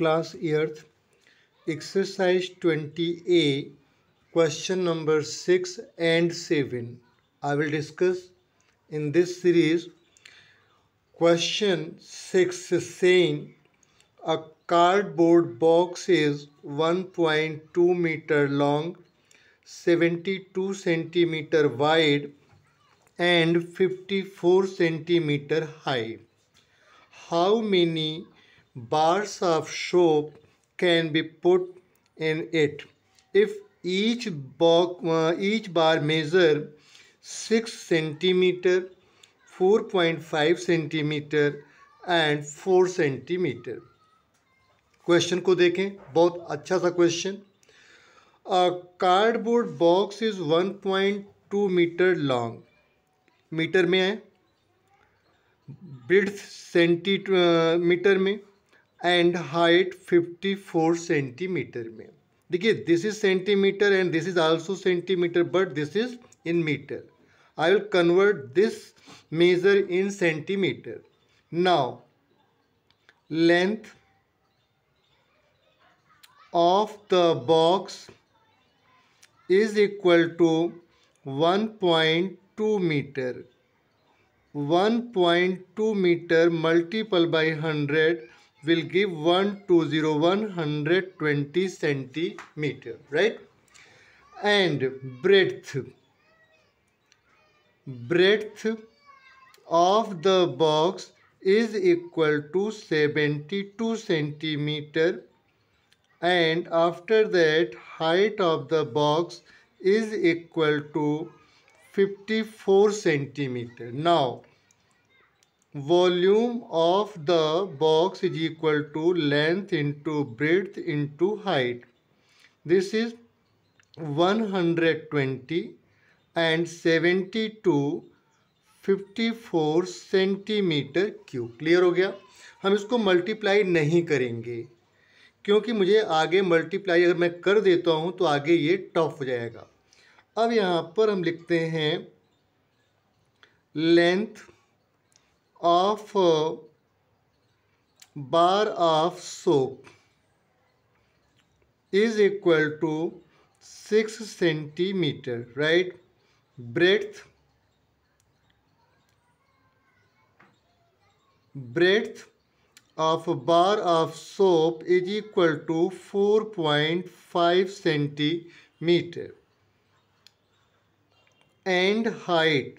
class earth exercise 20a question number 6 and 7 i will discuss in this series question 6 is saying a cardboard box is 1.2 meter long 72 centimeter wide and 54 centimeter high how many bars of soap can be put in it. If each, box, uh, each bar measure 6 cm 4.5 cm and 4 centimeter. Question को देखें बहुत अच्छा सा question cardboard box is 1.2 metre long metre में है breadth centimetre में and height 54 centimetre में देखिए this is centimetre and this is also centimetre but this is in metre I will convert this measure in centimetre now length of the box is equal to 1.2 metre 1.2 metre multiple by hundred will give 120120 centimeter right and breadth breadth of the box is equal to 72 centimeter and after that height of the box is equal to 54 centimeter now volume of the box is equal to length into breadth into height this is 120 and 72 fifty centimetre cube clear हो गया हम इसको multiply नहीं करेंगे क्योंकि मुझे आगे multiply अगर मैं कर देता हूँ तो आगे ये टफ हो जाएगा अब यहाँ पर हम लिखते हैं length of uh, bar of soap is equal to 6 centimeter right breadth breadth of a bar of soap is equal to 4.5 centimeter and height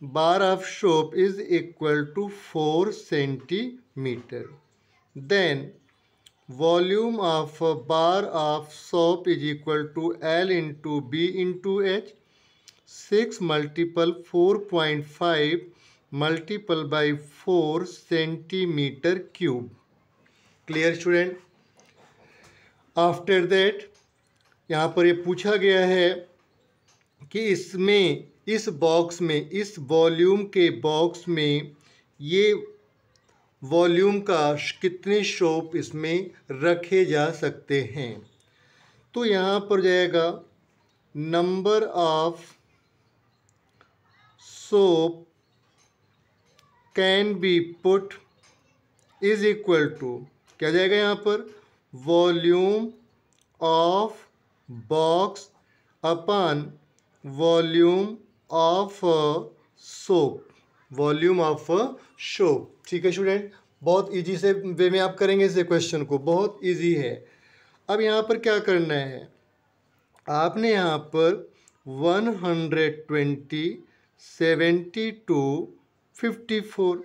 bar of soap is equal to 4 centimeter. Then volume of a bar of soap is equal to L into B into H. 6 multiple 4.5 multiple by 4 centimeter cube. Clear student? After that यहाँ पर ये पूछा गया है कि इसमें इस box में इस वॉल्यूम के बॉक्स में ये वॉल्यूम का कितने शोप इसमें रखे जा सकते हैं तो यहाँ पर जाएगा number of soap can be put is equal to क्या जाएगा यहाँ पर वॉल्यूम ऑफ बॉक्स अपन volume of soap volume of soap ठीक है स्टूडेंट बहुत इजी से वे में आप करेंगे इसे क्वेश्चन को बहुत इजी है अब यहाँ पर क्या करना है आपने यहाँ पर one hundred twenty seventy two fifty four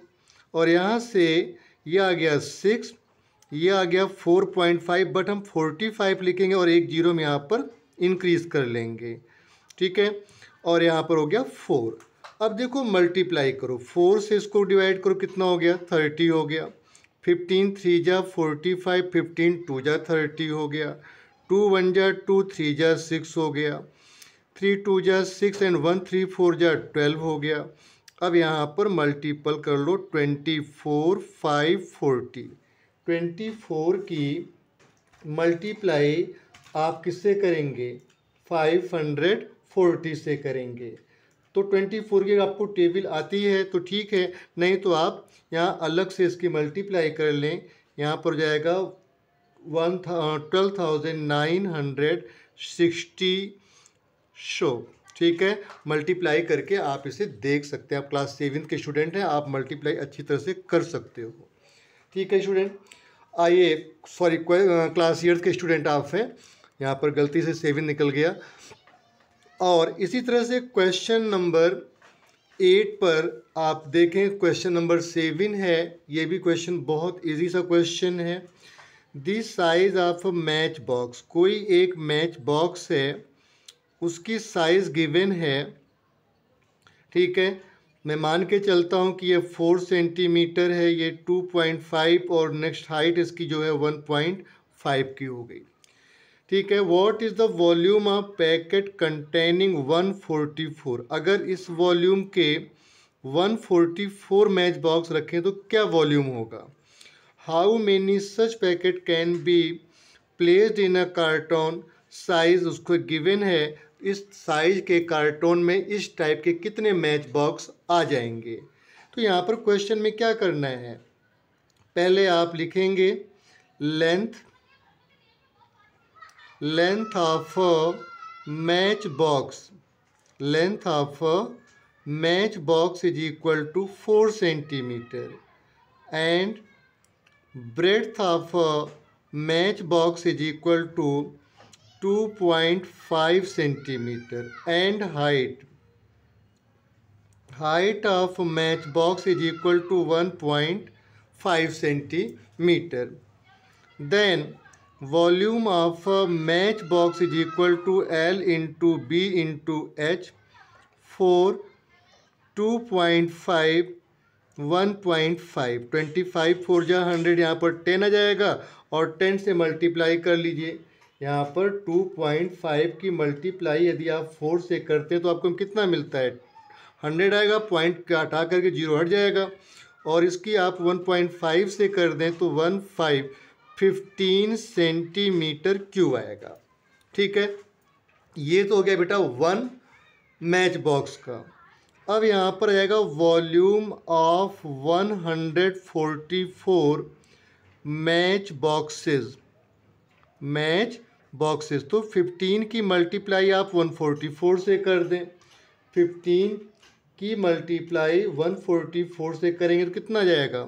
और यहाँ से ये यह आ गया सिक्स ये आ गया फोर पॉइंट फाइव बट हम फोर्टी फाइव लिखेंगे और एक जीरो में यहाँ पर इंक्रीज़ कर लेंगे ठीक है और यहाँ पर हो गया फोर अब देखो मल्टीप्लाई करो फोर से इसको डिवाइड करो कितना हो गया थर्टी हो गया फिफ्टीन थ्री जा फोर्टी फाइव फिफ्टीन टू जा थर्टी हो गया टू वन जा टू थ्री जा सिक्स हो गया थ्री टू जा six and one three four जा ट्वेल्व हो गया अब यहाँ पर मल्टीपल कर लो twenty four five forty twenty four की मल्टीप्लाई आप किससे करेंगे फाइव हंड्रेड फोर्टी से करेंगे तो ट्वेंटी फोर की आपको टेबल आती है तो ठीक है नहीं तो आप यहाँ अलग से इसकी मल्टीप्लाई कर लें यहाँ पर जाएगा one twelve thousand nine hundred sixty शो ठीक है मल्टीप्लाई करके आप इसे देख सकते हैं आप क्लास सेवन के स्टूडेंट हैं आप मल्टीप्लाई अच्छी तरह से कर सकते हो ठीक है स्टूडेंट आइए सॉरी क्लास एट्थ के स्टूडेंट आप हैं यहाँ पर गलती से सेवन निकल गया और इसी तरह से क्वेश्चन नंबर एट पर आप देखें क्वेश्चन नंबर सेवन है ये भी क्वेश्चन बहुत इजी सा क्वेश्चन है the size of match box कोई एक मैच बॉक्स है उसकी साइज़ गिवन है ठीक है मैं मान के चलता हूँ कि ये फोर सेंटीमीटर है ये टू पॉइंट फाइव और नेक्स्ट हाइट इसकी जो है वन पॉइंट फाइव की हो गई ठीक है what is the volume of packet containing 144 अगर इस वॉल्यूम के 144 मैच बॉक्स रखें तो क्या वॉल्यूम होगा how many such packet can be placed in a carton size उसको गिवन है इस साइज़ के कार्टून में इस टाइप के कितने मैच बॉक्स आ जाएंगे तो यहाँ पर क्वेश्चन में क्या करना है पहले आप लिखेंगे length length of a matchbox length of a matchbox is equal to 4 centimeter and breadth of a matchbox is equal to 2.5 centimeter and height height of matchbox is equal to 1.5 centimeter then volume of match box is equal to L into B into H four two point five one point five twenty five four जहाँ hundred यहाँ पर ten आ जाएगा और ten से multiply कर लीजिए यहाँ पर टू पॉइंट फाइव की मल्टीप्लाई यदि आप फोर से करते हैं तो आपको कितना मिलता है हंड्रेड आएगा पॉइंट हटा करके जीरो हट जाएगा और इसकी आप वन पॉइंट फाइव से कर दें तो one five fifteen centimetre cube आएगा ठीक है ये तो हो गया बेटा वन मैच बॉक्स का अब यहाँ पर आएगा volume of one hundred forty four match boxes match boxes तो फिफ्टीन की मल्टीप्लाई आप वन फोर्टी फोर से कर दें फिफ्टीन की मल्टीप्लाई 144 से करेंगे तो कितना जाएगा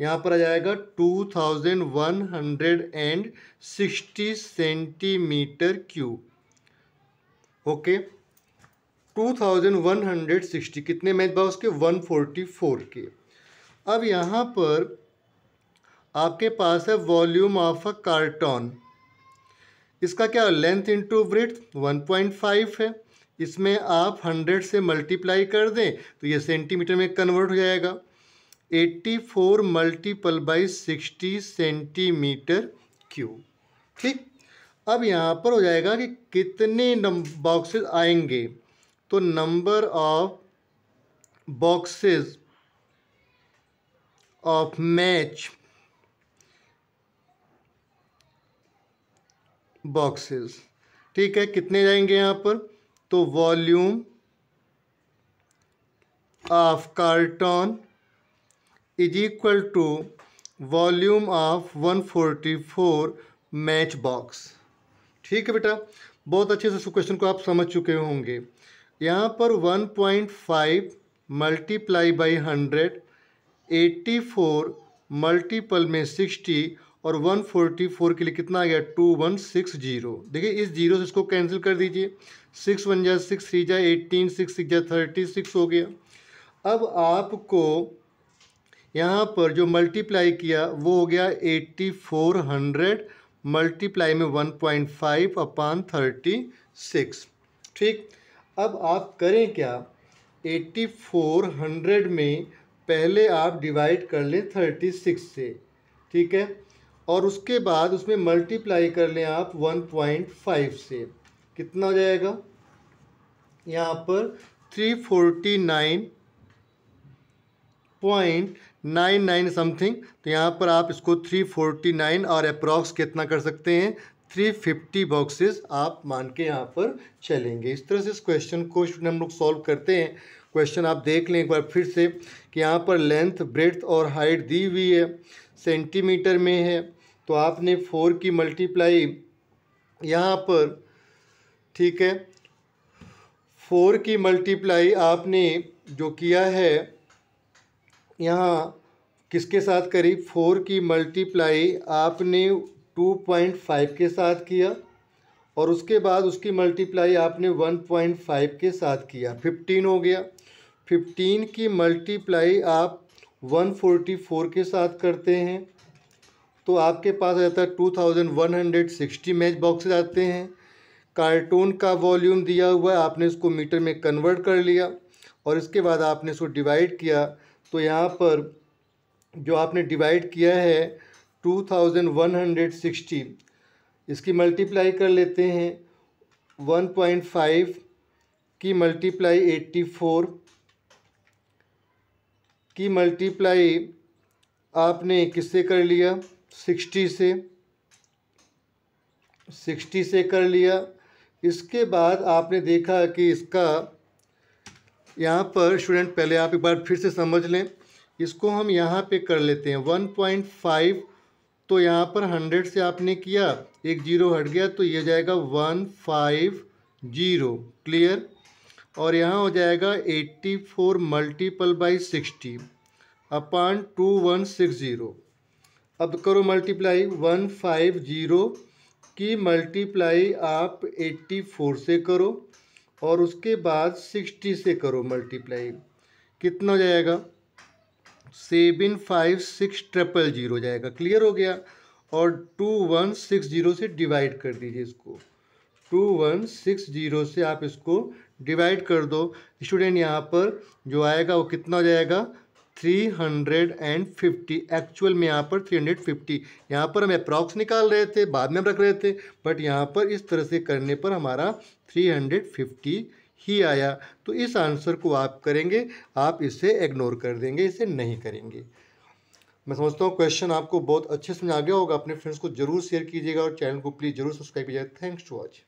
यहाँ पर आ जाएगा 2160 सेंटीमीटर क्यूब ओके 2160 कितने मैच बा उसके 144 के अब यहाँ पर आपके पास है वॉल्यूम ऑफ अ कार्टन इसका क्या लेंथ इंटू ब्रिथ 1.5 है इसमें आप हंड्रेड से मल्टीप्लाई कर दें तो ये सेंटीमीटर में कन्वर्ट हो जाएगा eighty four multiple by sixty centimetre cube ठीक अब यहाँ पर हो जाएगा कि कितने बॉक्सेस आएंगे तो number of boxes of match boxes ठीक है कितने जाएंगे यहाँ पर तो volume of carton is equal to volume of 144 match box ठीक है बेटा बहुत अच्छे से क्वेश्चन को आप समझ चुके होंगे यहाँ पर 1.5 multiply by hundred eighty four multiple में सिक्सटी और 144 के लिए कितना आ गया टू वन सिक्स जीरो देखिए इस जीरो से इसको कैंसिल कर दीजिए सिक्स वन जाए सिक्स थ्री जाए एटीन सिक्स सिक्स जा थर्टी सिक्स हो गया अब आपको यहाँ पर जो मल्टीप्लाई किया वो हो गया एट्टी फोर हंड्रेड मल्टीप्लाई में one point five upon thirty six ठीक अब आप करें क्या एट्टी फोर हंड्रेड में पहले आप डिवाइड कर लें थर्टी सिक्स से ठीक है और उसके बाद उसमें मल्टीप्लाई कर लें आप 1.5 से कितना हो जाएगा यहाँ पर 349.99 समथिंग तो यहाँ पर आप इसको 349 और अप्रॉक्स कितना कर सकते हैं 350 बॉक्सेस आप मान के यहाँ पर चलेंगे इस तरह से इस क्वेश्चन को स्टूडेंट हम लोग सॉल्व करते हैं क्वेश्चन आप देख लें एक बार फिर से कि यहाँ पर लेंथ ब्रेथ और हाइट दी हुई है सेंटीमीटर में है तो आपने फोर की मल्टीप्लाई यहाँ पर ठीक है फोर की मल्टीप्लाई आपने जो किया है यहाँ किसके साथ करी फोर की मल्टीप्लाई आपने टू पॉइंट फाइव के साथ किया और उसके बाद उसकी मल्टीप्लाई आपने वन पॉइंट फाइव के साथ किया फिफ्टीन हो गया फिफ्टीन की मल्टीप्लाई आप वन फोर्टी फोर के साथ करते हैं तो आपके पास आ जाता है two thousand one hundred sixty match boxes आते हैं कार्टून का वॉल्यूम दिया हुआ है आपने इसको मीटर में कन्वर्ट कर लिया और इसके बाद आपने इसको डिवाइड किया तो यहाँ पर जो आपने डिवाइड किया है two thousand one hundred sixty इसकी मल्टीप्लाई कर लेते हैं वन पॉइंट फाइव की मल्टीप्लाई एट्टी फोर की मल्टीप्लाई आपने किससे कर लिया सिक्सटी से सिक्सटी से कर लिया इसके बाद आपने देखा कि इसका यहाँ पर स्टूडेंट पहले आप एक बार फिर से समझ लें इसको हम यहाँ पे कर लेते हैं वन पॉइंट फाइव तो यहाँ पर हंड्रेड से आपने किया एक जीरो हट गया तो ये जाएगा वन फाइव जीरो क्लियर और यहाँ हो जाएगा eighty four multiple by sixty upon two one six zero अब करो मल्टीप्लाई वन फाइव जीरो की मल्टीप्लाई आप एट्टी फोर से करो और उसके बाद सिक्सटी से करो मल्टीप्लाई कितना हो जाएगा seven five six triple zero जाएगा क्लियर हो गया और टू वन सिक्स जीरो से डिवाइड कर दीजिए इसको टू वन सिक्स जीरो से आप इसको डिवाइड कर दो स्टूडेंट यहाँ पर जो आएगा वो कितना हो जाएगा 350 एक्चुअल में यहाँ पर 350 यहाँ पर हम अप्रॉक्स निकाल रहे थे बाद में हम रख रहे थे बट यहाँ पर इस तरह से करने पर हमारा 350 ही आया तो इस आंसर को आप करेंगे आप इसे इग्नोर कर देंगे इसे नहीं करेंगे मैं समझता हूँ क्वेश्चन आपको बहुत अच्छे से समझ आ गया होगा अपने फ्रेंड्स को जरूर शेयर कीजिएगा और चैनल को प्लीज़ जरूर सब्सक्राइब कीजिएगा थैंक्स टू वॉच